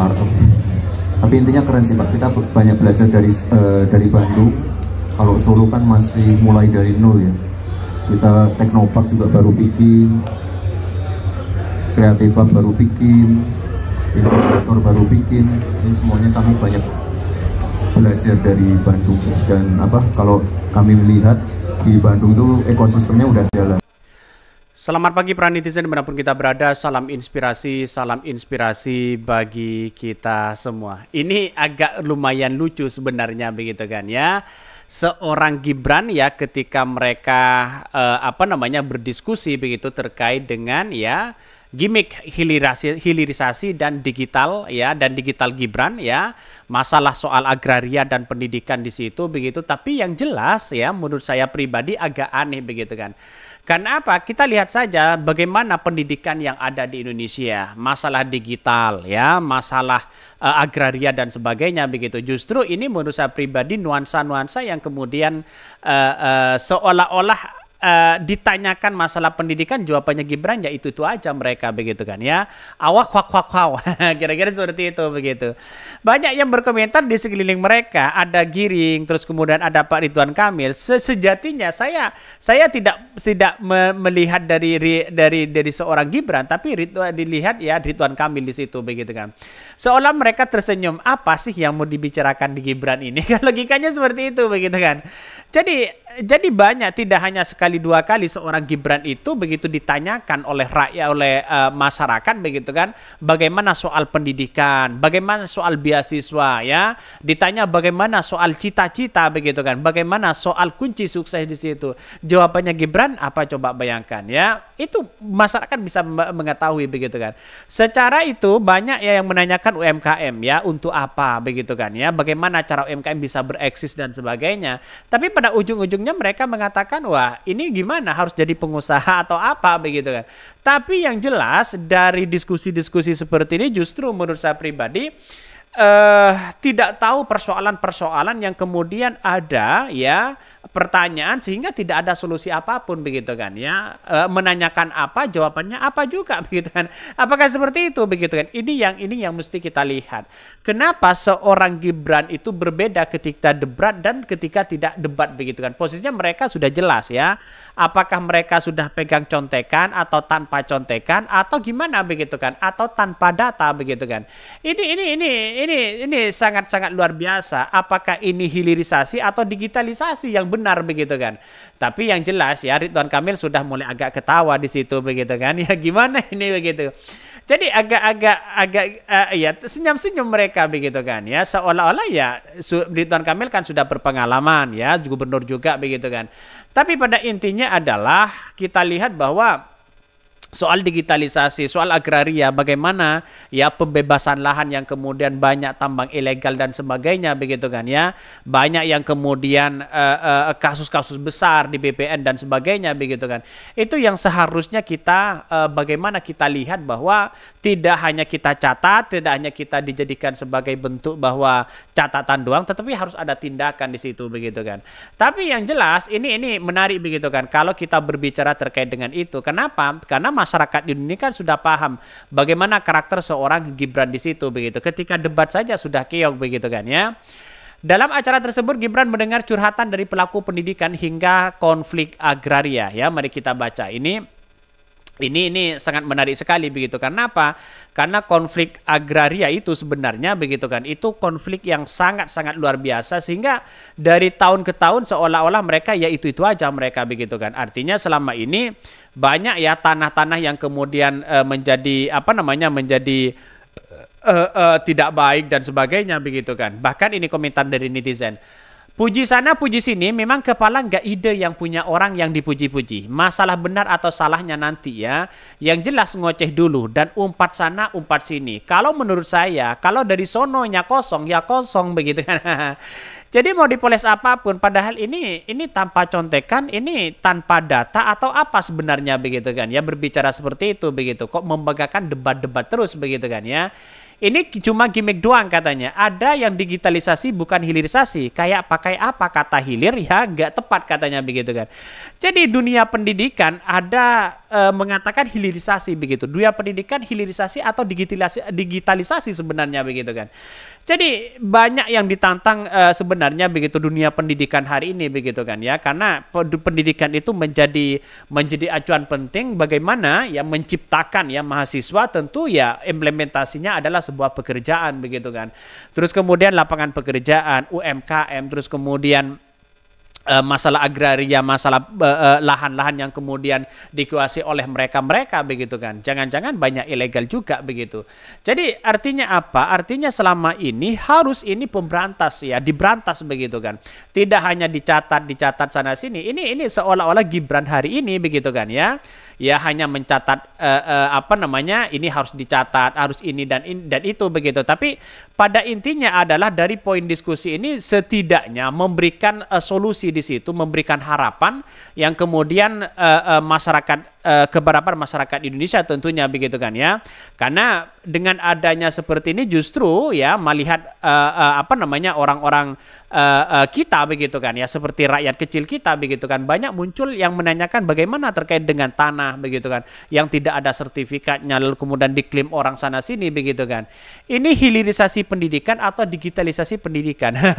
startup tapi intinya keren sih pak kita banyak belajar dari uh, dari Bandung kalau Solo kan masih mulai dari nol ya kita Teknopark juga baru bikin kreatifan baru bikin inovator baru bikin ini semuanya kami banyak belajar dari Bandung dan apa kalau kami melihat di Bandung itu ekosistemnya udah jalan Selamat pagi para netizen dimanapun kita berada, salam inspirasi, salam inspirasi bagi kita semua. Ini agak lumayan lucu sebenarnya begitu kan ya. Seorang Gibran ya ketika mereka eh, apa namanya berdiskusi begitu terkait dengan ya gimmick hilirasi, hilirisasi dan digital ya dan digital Gibran ya masalah soal agraria dan pendidikan di situ begitu tapi yang jelas ya menurut saya pribadi agak aneh begitu kan karena apa? Kita lihat saja bagaimana pendidikan yang ada di Indonesia, masalah digital ya, masalah uh, agraria dan sebagainya begitu. Justru ini menurut saya pribadi nuansa-nuansa yang kemudian uh, uh, seolah-olah uh, ditanyakan masalah pendidikan jawabannya Gibran ya itu itu aja mereka begitu kan ya awak kwak kwak kwak kira-kira seperti itu begitu banyak yang berkomentar di sekeliling mereka ada Giring terus kemudian ada Pak Ridwan Kamil Se sejatinya saya saya tidak tidak me melihat dari dari dari seorang Gibran tapi Ridwan dilihat ya Ridwan Kamil di situ begitu kan seolah mereka tersenyum apa sih yang mau dibicarakan di Gibran ini kan logikanya seperti itu begitu kan jadi jadi banyak tidak hanya sekali dua kali seorang Gibran itu begitu ditanyakan oleh rakyat oleh uh, masyarakat begitu kan bagaimana soal pendidikan, bagaimana soal beasiswa ya, ditanya bagaimana soal cita-cita begitu kan, bagaimana soal kunci sukses di situ. Jawabannya Gibran apa coba bayangkan ya. Itu masyarakat bisa mengetahui begitu kan. Secara itu banyak ya yang menanyakan UMKM ya untuk apa begitu kan ya, bagaimana cara UMKM bisa bereksis dan sebagainya. Tapi pada ujung-ujungnya mereka mengatakan wah ini gimana harus jadi pengusaha atau apa begitu kan. Tapi yang jelas dari diskusi-diskusi seperti ini justru menurut saya pribadi uh, tidak tahu persoalan-persoalan yang kemudian ada ya pertanyaan sehingga tidak ada solusi apapun begitu kan ya uh, menanyakan apa jawabannya apa juga begitu kan apakah seperti itu begitu kan ini yang ini yang mesti kita lihat kenapa seorang Gibran itu berbeda ketika debat dan ketika tidak debat begitu kan posisinya mereka sudah jelas ya apakah mereka sudah pegang contekan atau tanpa contekan atau gimana begitu kan atau tanpa data begitu kan ini ini ini ini ini sangat-sangat luar biasa. Apakah ini hilirisasi atau digitalisasi yang benar begitu kan? Tapi yang jelas ya Ridwan Kamil sudah mulai agak ketawa di situ begitu kan. Ya gimana ini begitu. Jadi agak-agak agak uh, ya senyum-senyum mereka begitu kan ya seolah-olah ya Ridwan Kamil kan sudah berpengalaman ya gubernur juga begitu kan. Tapi pada intinya adalah kita lihat bahwa soal digitalisasi, soal agraria, bagaimana ya pembebasan lahan yang kemudian banyak tambang ilegal dan sebagainya begitu kan ya. Banyak yang kemudian eh, eh, kasus-kasus uh, uh, besar di BPN dan sebagainya begitu kan. Itu yang seharusnya kita uh, bagaimana kita lihat bahwa tidak hanya kita catat, tidak hanya kita dijadikan sebagai bentuk bahwa catatan doang tetapi harus ada tindakan di situ begitu kan. Tapi yang jelas ini ini menarik begitu kan kalau kita berbicara terkait dengan itu. Kenapa? Karena masyarakat di Indonesia kan sudah paham bagaimana karakter seorang Gibran di situ begitu. Ketika debat saja sudah keok begitu kan ya. Dalam acara tersebut Gibran mendengar curhatan dari pelaku pendidikan hingga konflik agraria ya. Mari kita baca ini ini ini sangat menarik sekali begitu. Karena apa? Karena konflik agraria itu sebenarnya begitu kan. Itu konflik yang sangat-sangat luar biasa sehingga dari tahun ke tahun seolah-olah mereka ya itu-itu aja mereka begitu kan. Artinya selama ini banyak ya tanah-tanah yang kemudian uh, menjadi apa namanya menjadi uh, uh, tidak baik dan sebagainya begitu kan. Bahkan ini komentar dari netizen Puji sana, puji sini, memang kepala nggak ide yang punya orang yang dipuji-puji. Masalah benar atau salahnya nanti ya. Yang jelas ngoceh dulu dan umpat sana, umpat sini. Kalau menurut saya, kalau dari sononya kosong, ya kosong begitu kan. Jadi mau dipoles apapun, padahal ini ini tanpa contekan, ini tanpa data atau apa sebenarnya begitu kan ya berbicara seperti itu begitu. Kok membagakan debat-debat terus begitu kan ya. Ini cuma gimmick doang katanya. Ada yang digitalisasi bukan hilirisasi. Kayak pakai apa kata hilir ya nggak tepat katanya begitu kan. Jadi dunia pendidikan ada e, mengatakan hilirisasi begitu. Dunia pendidikan hilirisasi atau digitalisasi digitalisasi sebenarnya begitu kan. Jadi banyak yang ditantang uh, sebenarnya begitu dunia pendidikan hari ini begitu kan ya karena pendidikan itu menjadi menjadi acuan penting bagaimana yang menciptakan ya mahasiswa tentu ya implementasinya adalah sebuah pekerjaan begitu kan. Terus kemudian lapangan pekerjaan, UMKM, terus kemudian uh, masalah agraria, masalah eh, eh, lahan-lahan uh, yang kemudian dikuasai oleh mereka-mereka begitu kan. Jangan-jangan banyak ilegal juga begitu. Jadi artinya apa? Artinya selama ini harus ini pemberantas ya, diberantas begitu kan. Tidak hanya dicatat, dicatat sana sini. Ini ini seolah-olah Gibran hari ini begitu kan ya ya hanya mencatat uh, uh, apa namanya ini harus dicatat harus ini dan ini, dan itu begitu tapi pada intinya adalah dari poin diskusi ini setidaknya memberikan uh, solusi di situ memberikan harapan yang kemudian uh, uh, masyarakat uh, keberapa masyarakat Indonesia tentunya begitu kan ya. Karena dengan adanya seperti ini justru ya melihat uh, uh, apa namanya orang-orang uh, uh, kita begitu kan ya seperti rakyat kecil kita begitu kan banyak muncul yang menanyakan bagaimana terkait dengan tanah begitu kan yang tidak ada sertifikatnya lalu kemudian diklaim orang sana sini begitu kan. Ini hilirisasi pendidikan atau digitalisasi pendidikan.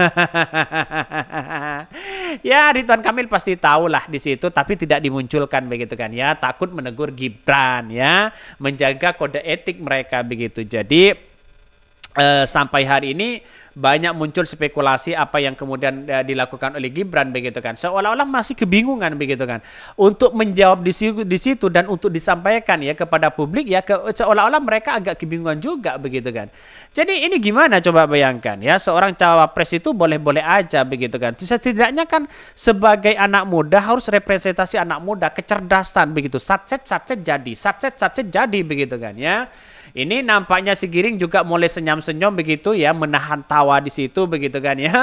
ya Ridwan Kamil pasti tahu lah di situ tapi tidak dimunculkan begitu kan ya takut menegur Gibran ya, menjaga kode etik mereka begitu. Jadi Eh, sampai hari ini banyak muncul spekulasi apa yang kemudian uh, dilakukan oleh Gibran begitu kan seolah-olah masih kebingungan begitu kan untuk menjawab di situ, di situ dan untuk disampaikan ya kepada publik ya ke, seolah-olah mereka agak kebingungan juga begitu kan jadi ini gimana coba bayangkan ya seorang cawapres itu boleh-boleh aja begitu kan setidaknya kan sebagai anak muda harus representasi anak muda kecerdasan begitu satset satset jadi satset satset jadi begitu kan ya ini nampaknya si Giring juga mulai senyum-senyum begitu ya, menahan tawa di situ begitu kan ya.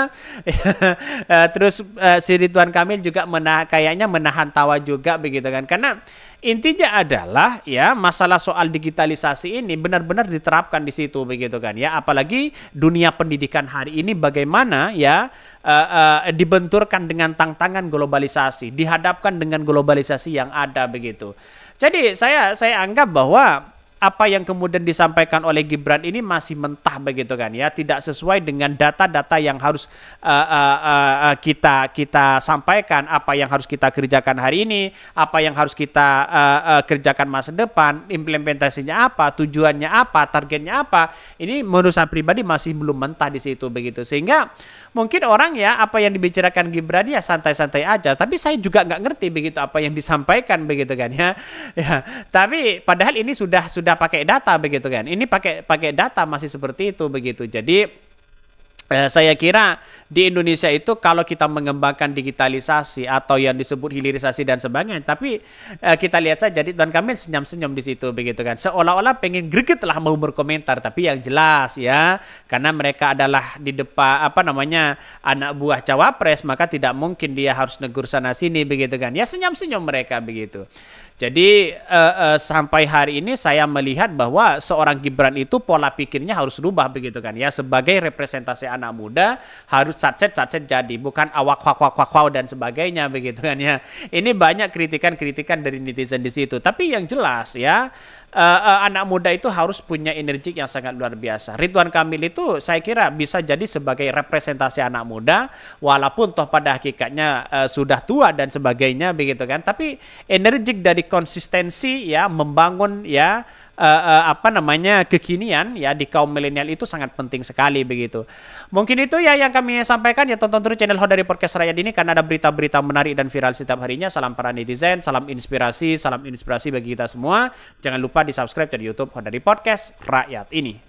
Eh, terus eh, si Ridwan Kamil juga menahan, kayaknya menahan tawa juga begitu kan. Karena intinya adalah ya masalah soal digitalisasi ini benar-benar diterapkan di situ begitu kan ya. Apalagi dunia pendidikan hari ini bagaimana ya uh, uh, dibenturkan dengan tantangan globalisasi, dihadapkan dengan globalisasi yang ada begitu. Jadi saya saya anggap bahwa apa yang kemudian disampaikan oleh Gibran ini masih mentah begitu kan ya tidak sesuai dengan data-data yang harus uh, uh, uh, kita kita sampaikan apa yang harus kita kerjakan hari ini apa yang harus kita uh, uh, kerjakan masa depan implementasinya apa tujuannya apa targetnya apa ini menurut saya pribadi masih belum mentah di situ begitu sehingga mungkin orang ya apa yang dibicarakan Gibran ya santai-santai aja tapi saya juga nggak ngerti begitu apa yang disampaikan begitu kan ya ya tapi padahal ini sudah sudah pakai data begitu kan ini pakai pakai data masih seperti itu begitu jadi eh, saya kira di Indonesia itu kalau kita mengembangkan digitalisasi atau yang disebut hilirisasi dan sebagainya tapi eh, kita lihat saja Jadi Tuan Kamil senyum-senyum di situ begitu kan seolah-olah pengen greget lah mau berkomentar tapi yang jelas ya karena mereka adalah di depan apa namanya anak buah cawapres maka tidak mungkin dia harus negur sana sini begitu kan ya senyum-senyum mereka begitu jadi uh, uh, sampai hari ini saya melihat bahwa seorang Gibran itu pola pikirnya harus berubah begitu kan ya sebagai representasi anak muda harus satset satset jadi bukan awak wak wak wak dan sebagainya begitu kan ya. Ini banyak kritikan-kritikan dari netizen di situ. Tapi yang jelas ya uh, uh, anak muda itu harus punya energi yang sangat luar biasa. Ridwan Kamil itu saya kira bisa jadi sebagai representasi anak muda walaupun toh pada hakikatnya uh, sudah tua dan sebagainya begitu kan. Tapi energik dari konsistensi ya membangun ya uh, uh, apa namanya kekinian ya di kaum milenial itu sangat penting sekali begitu. Mungkin itu ya yang kami sampaikan ya tonton terus channel Hot dari Podcast Rakyat ini karena ada berita-berita menarik dan viral setiap harinya. Salam para netizen, salam inspirasi, salam inspirasi bagi kita semua. Jangan lupa di subscribe channel YouTube Hot dari Podcast Rakyat ini.